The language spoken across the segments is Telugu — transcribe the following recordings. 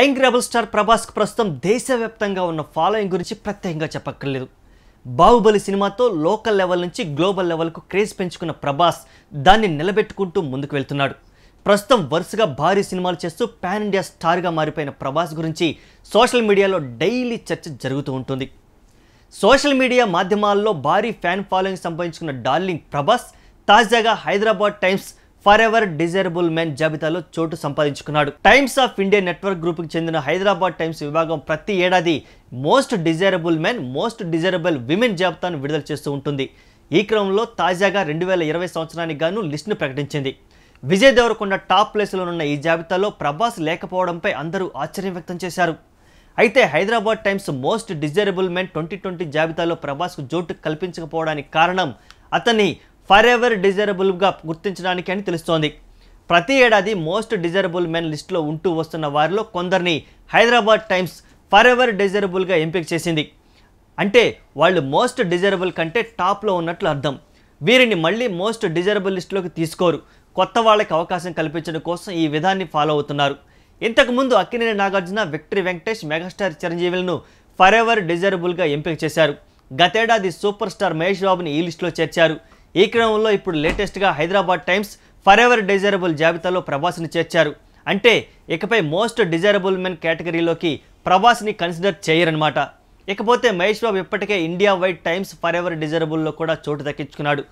యంగ్ రెబల్ స్టార్ ప్రభాస్కు ప్రస్తుతం దేశవ్యాప్తంగా ఉన్న ఫాలోయింగ్ గురించి ప్రత్యేకంగా చెప్పక్కర్లేదు బాహుబలి సినిమాతో లోకల్ లెవెల్ నుంచి గ్లోబల్ లెవెల్కు క్రేజ్ పెంచుకున్న ప్రభాస్ దాన్ని నిలబెట్టుకుంటూ ముందుకు వెళ్తున్నాడు ప్రస్తుతం వరుసగా భారీ సినిమాలు చేస్తూ పాన్ ఇండియా స్టార్గా మారిపోయిన ప్రభాస్ గురించి సోషల్ మీడియాలో డైలీ చర్చ జరుగుతూ ఉంటుంది సోషల్ మీడియా మాధ్యమాల్లో భారీ ఫ్యాన్ ఫాలోయింగ్ సంపాదించుకున్న డార్లింగ్ ప్రభాస్ తాజాగా Hyderabad Times forever desirable men జాబితాలో చోటు సంపాదించుకున్నాడు టైమ్స్ ఆఫ్ ఇండియా నెట్వర్క్ గ్రూప్కి చెందిన హైదరాబాద్ టైమ్స్ విభాగం ప్రతి ఏడాది most desirable men most desirable women జాబితాను విడుదల చేస్తూ ఉంటుంది ఈ క్రమంలో తాజాగా రెండు వేల ఇరవై సంవత్సరానికి గాను లిస్టును ప్రకటించింది విజయ్ దేవరకొండ టాప్ ప్లేస్లో ఉన్న ఈ జాబితాలో ప్రభాస్ లేకపోవడంపై అందరూ ఆశ్చర్యం వ్యక్తం చేశారు అయితే Hyderabad Times most desirable men twenty twenty జాబితాలో ప్రభాస్కు జోటు కల్పించకపోవడానికి కారణం అతని ఫర్ ఎవర్ డిజైరబుల్గా గుర్తించడానికి అని తెలుస్తోంది ప్రతి ఏడాది మోస్ట్ డిజైరబుల్ మెన్ లిస్టులో ఉంటూ వస్తున్న వారిలో కొందరిని హైదరాబాద్ టైమ్స్ ఫర్ ఎవర్ డిజైరబుల్గా ఎంపిక చేసింది అంటే వాళ్ళు మోస్ట్ డిజైరబుల్ కంటే టాప్లో ఉన్నట్లు అర్థం వీరిని మళ్ళీ మోస్ట్ డిజైరబుల్ లిస్టులోకి తీసుకోరు కొత్త వాళ్ళకి అవకాశం కల్పించడం కోసం ఈ విధాన్ని ఫాలో అవుతున్నారు ఇంతకుముందు అక్కినేని నాగార్జున విక్టరీ వెంకటేష్ మెగాస్టార్ చిరంజీవులను ఫర్ ఎవర్ డిజైరబుల్గా ఎంపిక చేశారు గతేడాది సూపర్ స్టార్ మహేష్ బాబుని ఈ లిస్టులో చేర్చారు ఈ క్రమంలో ఇప్పుడు లేటెస్ట్గా Hyderabad Times forever desirable జాబితాలో ప్రభాస్ని చేర్చారు అంటే ఇకపై మోస్ట్ డిజైరబుల్ మెన్ కేటగిరీలోకి ప్రభాస్ని కన్సిడర్ చేయరనమాట ఇకపోతే మహేష్ బాబు ఇప్పటికే India wide Times forever డిజైరబుల్లో కూడా చోటు దక్కించుకున్నాడు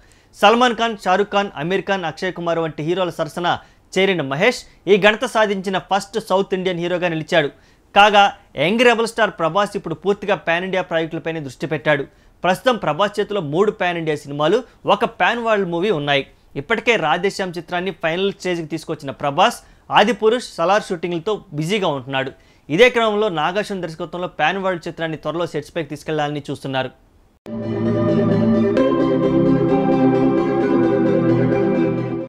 సల్మాన్ ఖాన్ షారుఖ్ ఖాన్ అమీర్ ఖాన్ అక్షయ్ కుమార్ వంటి హీరోల సరసన చేరిన మహేష్ ఈ ఘనత సాధించిన ఫస్ట్ సౌత్ ఇండియన్ హీరోగా నిలిచాడు కాగా యంగ్ రెబల్ స్టార్ ప్రభాస్ ఇప్పుడు పూర్తిగా పాన్ ఇండియా ప్రాజెక్టులపైనే దృష్టి పెట్టాడు ప్రస్తుతం ప్రభాస్ చేతిలో మూడు పాన్ ఇండియా సినిమాలు ఒక పాన్ వరల్డ్ మూవీ ఉన్నాయి ఇప్పటికే రాధేశ్యామ్ చిత్రాన్ని ఫైనల్ స్టేజ్కి తీసుకొచ్చిన ప్రభాస్ ఆదిపురుష్ సలార్ షూటింగ్లతో బిజీగా ఉంటున్నాడు ఇదే క్రమంలో నాగార్జున దర్శకత్వంలో పాన్ వరల్డ్ చిత్రాన్ని త్వరలో సెట్స్పైకి తీసుకెళ్లాలని చూస్తున్నారు